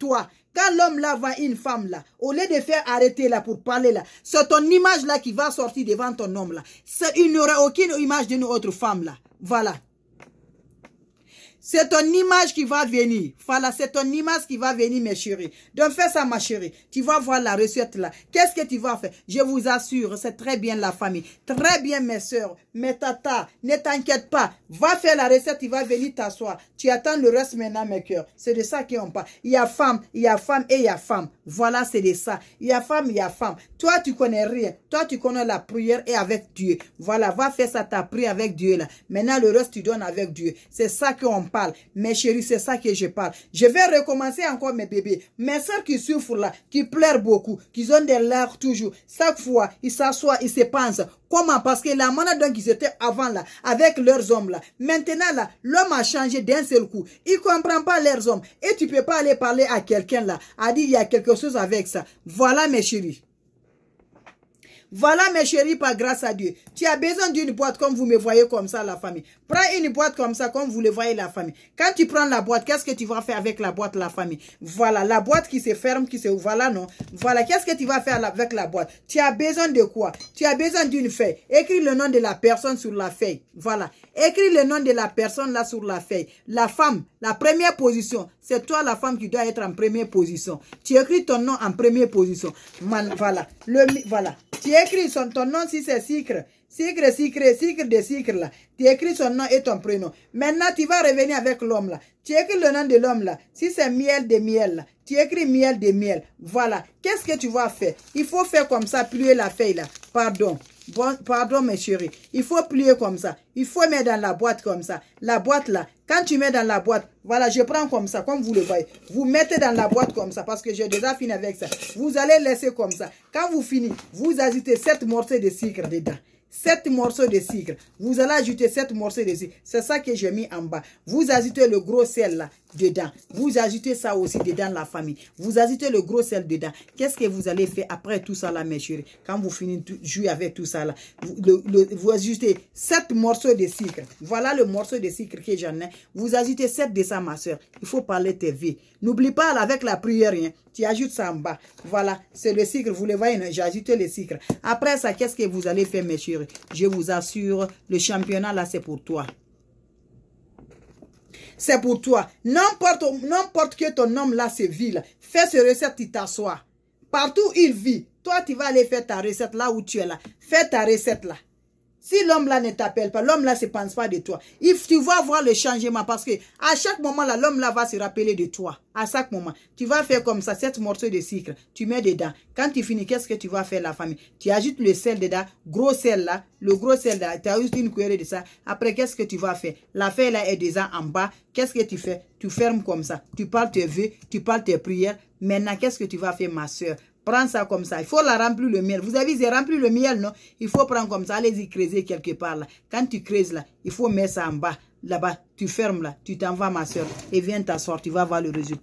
toi, quand l'homme là va une femme là, au lieu de faire arrêter là pour parler là, c'est ton image là qui va sortir devant ton homme là. Il n'y aura aucune image d'une autre femme là. Voilà. C'est ton image qui va venir. Voilà, c'est ton image qui va venir, mes chéris. Donc fais ça, ma chérie. Tu vas voir la recette là. Qu'est-ce que tu vas faire Je vous assure, c'est très bien la famille. Très bien, mes soeurs, mes tata. Ne t'inquiète pas. Va faire la recette, il va venir t'asseoir. Tu attends le reste maintenant, mes cœurs. C'est de ça qu'on parle. Il y a femme, il y a femme et il y a femme. Voilà, c'est de ça. Il y a femme, il y a femme. Toi, tu connais rien. Toi, tu connais la prière et avec Dieu. Voilà, va faire ça, ta prière avec Dieu là. Maintenant, le reste, tu donnes avec Dieu. C'est ça qu'on parle. Mes chéris, c'est ça que je parle. Je vais recommencer encore mes bébés. Mes soeurs qui souffrent là, qui pleurent beaucoup, qui ont des larmes toujours. Chaque fois, ils s'assoient, ils se pensent. Comment Parce que la manière dont ils étaient avant là, avec leurs hommes là, maintenant là, l'homme a changé d'un seul coup. Il comprend pas leurs hommes. Et tu peux pas aller parler à quelqu'un là, a dit il y a quelque chose avec ça. Voilà mes chéris. Voilà mes chéris, par grâce à Dieu. Tu as besoin d'une boîte comme vous me voyez comme ça, la famille. Prends une boîte comme ça, comme vous le voyez, la famille. Quand tu prends la boîte, qu'est-ce que tu vas faire avec la boîte, la famille Voilà, la boîte qui se ferme, qui se... Voilà, non. Voilà, qu'est-ce que tu vas faire avec la boîte Tu as besoin de quoi Tu as besoin d'une feuille. Écris le nom de la personne sur la feuille. Voilà. Écris le nom de la personne là sur la feuille. La femme, la première position, c'est toi la femme qui doit être en première position. Tu écris ton nom en première position. voilà. Le, voilà. Tu écris son, ton nom si c'est Sicre. Sicre, Sicre, Sicre de Sicre là. Tu écris son nom et ton prénom. Maintenant, tu vas revenir avec l'homme là. Tu écris le nom de l'homme là. Si c'est miel de miel là. Tu écris miel de miel. Voilà. Qu'est-ce que tu vas faire? Il faut faire comme ça, plier la feuille là. Pardon. Bon, pardon, mes chéris. Il faut plier comme ça. Il faut mettre dans la boîte comme ça. La boîte là, quand tu mets dans la boîte, voilà, je prends comme ça, comme vous le voyez. Vous mettez dans la boîte comme ça, parce que j'ai déjà fini avec ça. Vous allez laisser comme ça. Quand vous finissez, vous ajoutez 7 morceaux de sucre dedans. 7 morceaux de sucre. Vous allez ajouter 7 morceaux de sucre. C'est ça que j'ai mis en bas. Vous ajoutez le gros sel là dedans. Vous ajoutez ça aussi dedans la famille. Vous ajoutez le gros sel dedans. Qu'est-ce que vous allez faire après tout ça là, mes chéris Quand vous finissez de jouer avec tout ça là, vous, ajoutez 7 morceaux de sucre. Voilà le morceau de sucre que j'en ai. Vous ajoutez 7 de ça, ma soeur. Il faut parler TV. N'oublie pas avec la prière, rien. Hein tu ajoutes ça en bas. Voilà, c'est le cycle. vous le voyez, hein, j'ai ajouté le cycle. Après ça, qu'est-ce que vous allez faire, mes Je vous assure, le championnat, là, c'est pour toi. C'est pour toi. N'importe que ton homme, là, se vit. Fais ce recette, tu t'assois. Partout où il vit, toi, tu vas aller faire ta recette là où tu es là. Fais ta recette là. Si l'homme-là ne t'appelle pas, l'homme-là ne pense pas de toi. If tu vas voir le changement parce que à chaque moment-là, l'homme-là va se rappeler de toi. À chaque moment. Tu vas faire comme ça, sept morceaux de sucre. Tu mets dedans. Quand tu finis, qu'est-ce que tu vas faire la famille Tu ajoutes le sel dedans, gros sel là, le gros sel là, tu juste une cuillère de ça. Après, qu'est-ce que tu vas faire L'affaire là est déjà en bas. Qu'est-ce que tu fais Tu fermes comme ça. Tu parles tes vœux, tu parles tes prières. Maintenant, qu'est-ce que tu vas faire, ma soeur Prends ça comme ça. Il faut la remplir le miel. Vous avez rempli le miel, non Il faut prendre comme ça. Allez-y creuser quelque part là. Quand tu creuses là, il faut mettre ça en bas. Là-bas, tu fermes là. Tu t'en vas, ma soeur. Et viens t'asseoir. Tu vas voir le résultat.